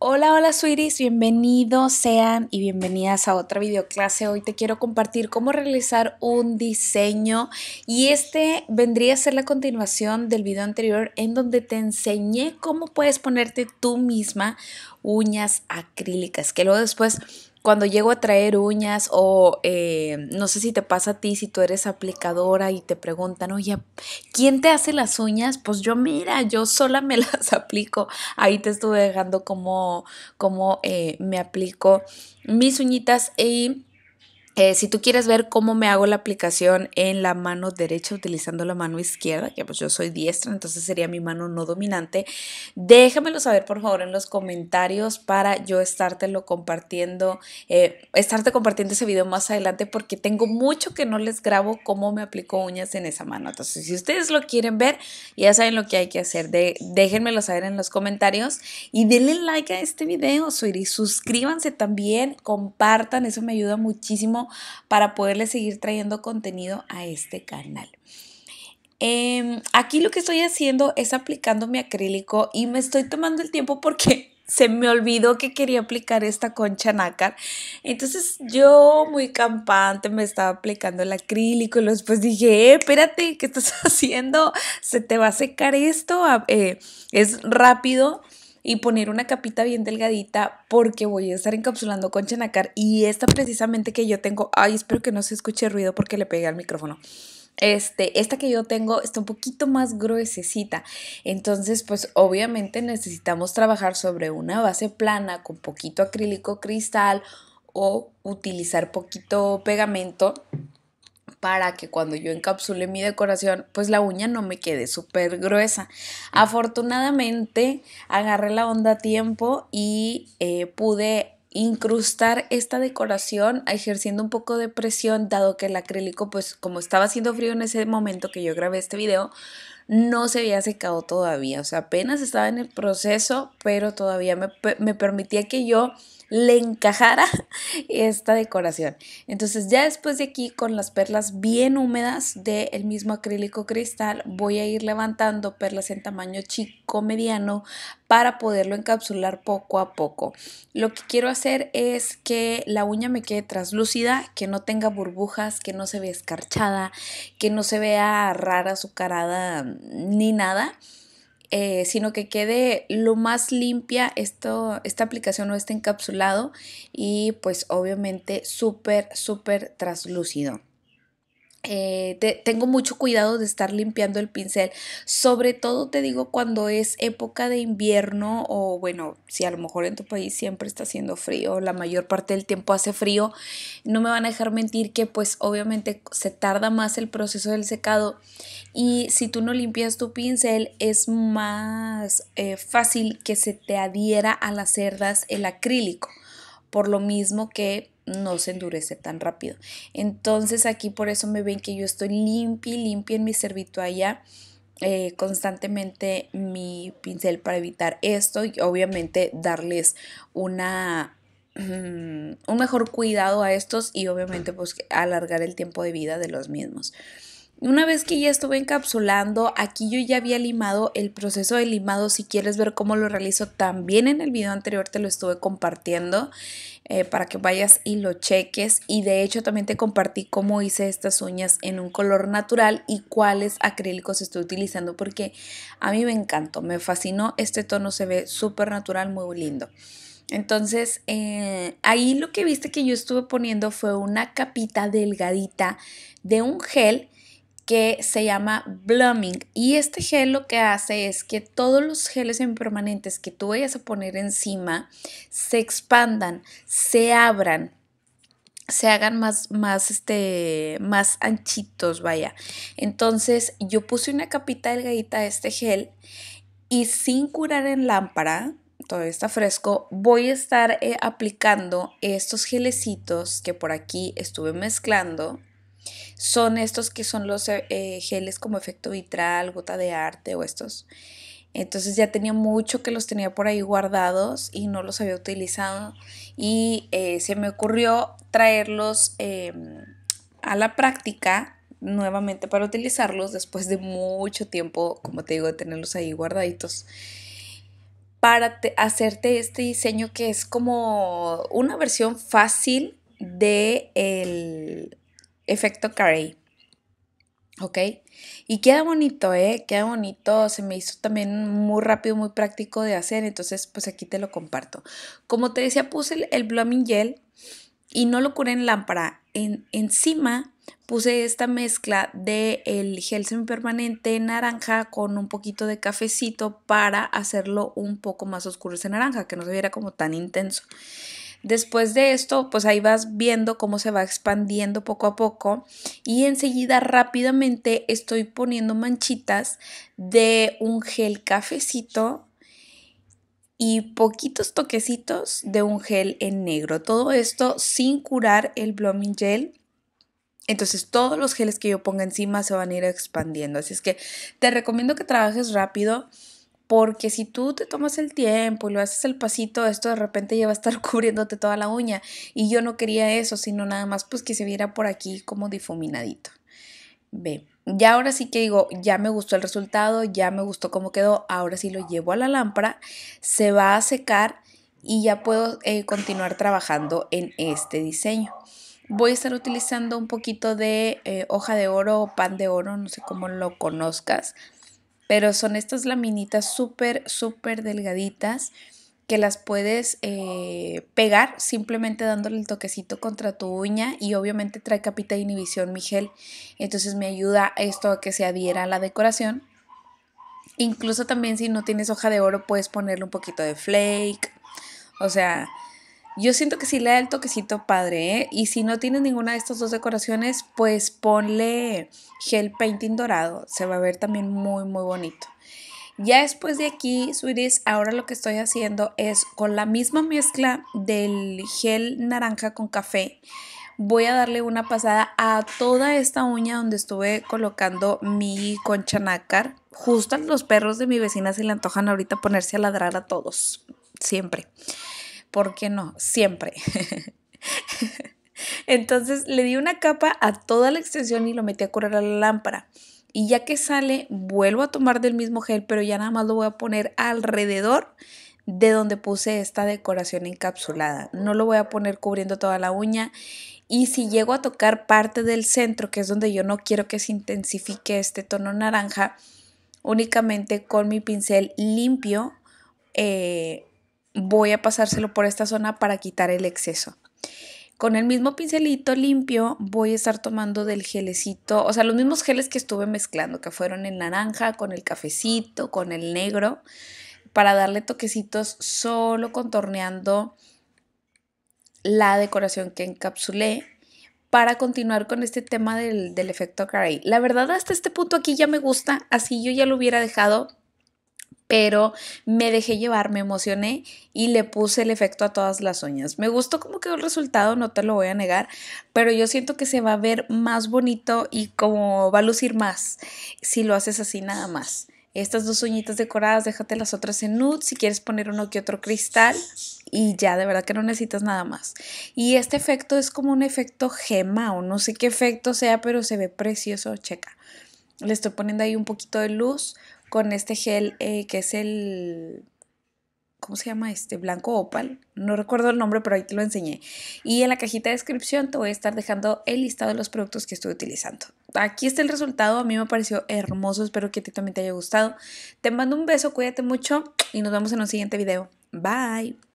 Hola, hola suiris, bienvenidos sean y bienvenidas a otra videoclase. Hoy te quiero compartir cómo realizar un diseño y este vendría a ser la continuación del video anterior en donde te enseñé cómo puedes ponerte tú misma uñas acrílicas, que luego después cuando llego a traer uñas o eh, no sé si te pasa a ti, si tú eres aplicadora y te preguntan, oye, ¿quién te hace las uñas? Pues yo mira, yo sola me las aplico. Ahí te estuve dejando cómo, eh, me aplico mis uñitas y eh, si tú quieres ver cómo me hago la aplicación en la mano derecha utilizando la mano izquierda, que pues yo soy diestra, entonces sería mi mano no dominante, déjamelo saber por favor en los comentarios para yo estártelo compartiendo, eh, estarte compartiendo ese video más adelante porque tengo mucho que no les grabo cómo me aplico uñas en esa mano. Entonces si ustedes lo quieren ver, ya saben lo que hay que hacer. déjenmelo saber en los comentarios y denle like a este video, Suiri. Suscríbanse también, compartan, eso me ayuda muchísimo para poderle seguir trayendo contenido a este canal. Em, aquí lo que estoy haciendo es aplicando mi acrílico y me estoy tomando el tiempo porque se me olvidó que quería aplicar esta concha nácar. Entonces yo muy campante me estaba aplicando el acrílico y después dije, eh, espérate, ¿qué estás haciendo? Se te va a secar esto, eh, es rápido y poner una capita bien delgadita porque voy a estar encapsulando con Chanacar y esta precisamente que yo tengo, ay, espero que no se escuche ruido porque le pegué al micrófono. Este, esta que yo tengo está un poquito más gruesecita. Entonces, pues obviamente necesitamos trabajar sobre una base plana con poquito acrílico cristal o utilizar poquito pegamento para que cuando yo encapsule mi decoración, pues la uña no me quede súper gruesa. Afortunadamente agarré la onda a tiempo y eh, pude incrustar esta decoración ejerciendo un poco de presión dado que el acrílico pues como estaba haciendo frío en ese momento que yo grabé este video no se había secado todavía, o sea, apenas estaba en el proceso, pero todavía me, permitía que yo le encajara esta decoración. Entonces ya después de aquí con las perlas bien húmedas del mismo acrílico cristal voy a ir levantando perlas en tamaño chico mediano para poderlo encapsular poco a poco. Lo que quiero hacer es que la uña me quede translúcida, que no tenga burbujas, que no se vea escarchada, que no se vea rara azucarada ni nada, eh, sino que quede lo más limpia esto, esta aplicación o este encapsulado y pues obviamente súper, súper traslúcido. Eh, te, tengo mucho cuidado de estar limpiando el pincel, sobre todo te digo cuando es época de invierno o bueno, si a lo mejor en tu país siempre está haciendo frío, la mayor parte del tiempo hace frío, no me van a dejar mentir que pues obviamente se tarda más el proceso del secado y si tú no limpias tu pincel es más eh, fácil que se te adhiera a las cerdas el acrílico, por lo mismo que no se endurece tan rápido. Entonces aquí por eso me ven que yo estoy limpia y limpia en mi servitualla. Eh, constantemente mi pincel para evitar esto y obviamente darles una mm, un mejor cuidado a estos y obviamente pues alargar el tiempo de vida de los mismos. Una vez que ya estuve encapsulando, aquí yo ya había limado el proceso de limado. Si quieres ver cómo lo realizo, también en el video anterior te lo estuve compartiendo eh, para que vayas y lo cheques. Y de hecho también te compartí cómo hice estas uñas en un color natural y cuáles acrílicos estoy utilizando porque a mí me encantó, me fascinó. Este tono se ve súper natural, muy lindo. Entonces, eh, ahí lo que viste que yo estuve poniendo fue una capita delgadita de un gel que se llama Blooming y este gel lo que hace es que todos los geles impermanentes que tú vayas a poner encima se expandan, se abran, se hagan más, más, este, más anchitos, vaya. Entonces yo puse una capita delgadita de este gel y sin curar en lámpara, todavía está fresco, voy a estar eh, aplicando estos gelecitos que por aquí estuve mezclando son estos que son los eh, eh, geles como efecto vitral, gota de arte o estos. Entonces ya tenía mucho que los tenía por ahí guardados y no los había utilizado. Y eh, se me ocurrió traerlos a la práctica nuevamente para utilizarlos después de mucho tiempo, como te digo, de tenerlos ahí guardaditos. Para hacerte este diseño que es como una versión fácil de el efecto Carey. ¿Ok? Y queda bonito, ¿eh? Queda bonito. Se me hizo también muy rápido, muy práctico de hacer. Entonces, pues aquí te lo comparto. Como te decía, puse el, Blooming Gel y no lo curé en lámpara. En, encima puse esta mezcla de el gel semipermanente naranja con un poquito de cafecito para hacerlo un poco más oscuro ese naranja, que no se viera como tan intenso. Después de esto, pues ahí vas viendo cómo se va expandiendo poco a poco y enseguida rápidamente estoy poniendo manchitas de un gel cafecito y poquitos toquecitos de un gel en negro. Todo esto sin curar el blooming gel. Entonces todos los geles que yo ponga encima se van a ir expandiendo. Así es que te recomiendo que trabajes rápido porque si tú te tomas el tiempo y lo haces el pasito, esto de repente ya va a estar cubriéndote toda la uña y yo no quería eso, sino nada más pues que se viera por aquí como difuminadito. Ve, ya ahora sí que digo, ya me gustó el resultado, ya me gustó cómo quedó, ahora sí lo llevo a la lámpara, se va a secar y ya puedo eh, continuar trabajando en este diseño. Voy a estar utilizando un poquito de eh, hoja de oro o pan de oro, no sé cómo lo conozcas, pero son estas laminitas súper, súper delgaditas que las puedes eh, pegar simplemente dándole el toquecito contra tu uña y obviamente trae capita de inhibición Miguel. entonces me ayuda esto a que se adhiera a la decoración. Incluso también si no tienes hoja de oro puedes ponerle un poquito de flake, o sea, yo siento que sí le da el toquecito padre, ¿eh? Y si no tiene ninguna de estas dos decoraciones, pues ponle gel painting dorado. Se va a ver también muy, muy bonito. Ya después de aquí, sweeties, ahora lo que estoy haciendo es con la misma mezcla del gel naranja con café, voy a darle una pasada a toda esta uña donde estuve colocando mi concha nácar. Justo a los perros de mi vecina se le antojan ahorita ponerse a ladrar a todos, Siempre. ¿Por qué no? Siempre. Entonces le di una capa a toda la extensión y lo metí a curar a la lámpara. Y ya que sale, vuelvo a tomar del mismo gel, pero ya nada más lo voy a poner alrededor de donde puse esta decoración encapsulada. No lo voy a poner cubriendo toda la uña. Y si llego a tocar parte del centro, que es donde yo no quiero que se intensifique este tono naranja, únicamente con mi pincel limpio eh, voy a pasárselo por esta zona para quitar el exceso. Con el mismo pincelito limpio voy a estar tomando del gelecito, o sea, los mismos geles que estuve mezclando, que fueron en naranja, con el cafecito, con el negro, para darle toquecitos solo contorneando la decoración que encapsulé para continuar con este tema del, efecto Cray. La verdad, hasta este punto aquí ya me gusta, así yo ya lo hubiera dejado, pero me dejé llevar, me emocioné y le puse el efecto a todas las uñas. Me gustó como quedó el resultado, no te lo voy a negar, pero yo siento que se va a ver más bonito y como va a lucir más si lo haces así nada más. Estas dos uñitas decoradas, déjate las otras en nude si quieres poner uno que otro cristal y ya, de verdad que no necesitas nada más. Y este efecto es como un efecto gema o no sé qué efecto sea, pero se ve precioso, checa. Le estoy poniendo ahí un poquito de luz con este gel eh, que es el... ¿Cómo se llama este? Blanco Opal. No recuerdo el nombre, pero ahí te lo enseñé. Y en la cajita de descripción te voy a estar dejando el listado de los productos que estoy utilizando. Aquí está el resultado. A mí me pareció hermoso. Espero que a ti también te haya gustado. Te mando un beso, cuídate mucho y nos vemos en un siguiente video. Bye.